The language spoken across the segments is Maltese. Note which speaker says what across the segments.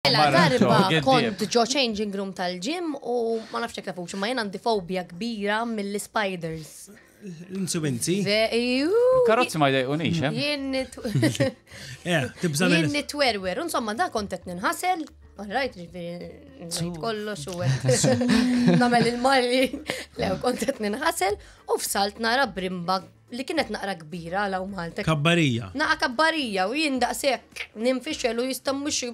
Speaker 1: Mela, darba kont
Speaker 2: ġo changing room tal-ġim u ma nafx jekk tafuċ, ma jena għandi fobja kbira mill-spiders. Insuminti. Karozzi ma jdejqunix, eh? Jien. Eh, tibżan. Jien insomma, da kont qed ninħasel, Rajt ġifiri, kollox u Namel il-malli, lew kontet ninħasel, u fsalt nara brimba li kienet naqra kbira law Malta. Kabbarija. Naqa kabbarija u jien daqshekk nimfixel u jista' mhux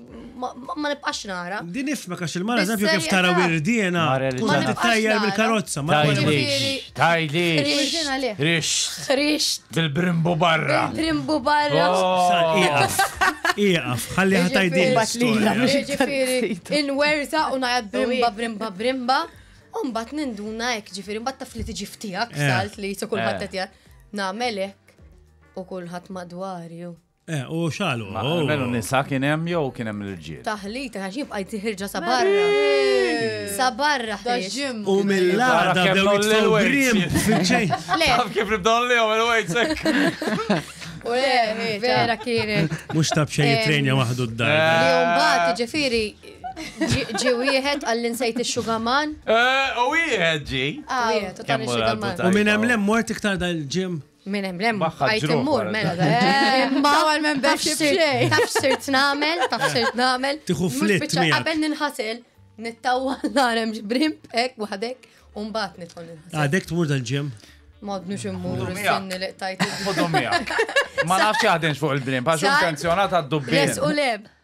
Speaker 2: ma nibqax nara. Din nifmek għax il-mara eżempju kif tara wirdiena. Ma tittajjar mill-karozza ma tajdix. Tgħidlix. Rixt. Rixt. Bil-brimbu barra. Bil-brimbu barra. Oh. Iqaf. Iqaf. Ħalli ħatajdil. Inwerza u ngħid brimba brimba brimba. Umbat ninduna jek ġifiri, umbat taf li tiġi ftijak, eh. salt li jisu kullħat tatjar namelek u kulħadd madwarju. Eh, u xalu. Melu oh. nisa kien hemm jew kien hemm l ġir Taħlita għax jibqa' ħirġa' sa barra. Sa barra U mill-għada bdew l-wejrim fiċej. Taf kif nibdaw l-jom il-wejt Vera kienet. Mux tab xej eh, jitrenja waħdu d-dar. Jom ġifiri, Ġi għallin sejt il-xugaman? Eh, u wieħed ġi. Ah, wieħed, totan il U minn emlem mort iktar dal-ġim. Minn hemm lem, għajt immur mela da. Eh. Eh, ma għal minn biex xej. Taf sirt namel, taf sirt namel. Tiħu flitt. Għabben ninħasil, nittawa l-għarem ġbrim, ek, wahdek, unbat nittawa l-għarem. Għadek tmur dal-ġim. Ma immur s sanni li tajt. Ma nafx għadin fuq il-brim, paċu pensjonat għad-dubbin. Yes, u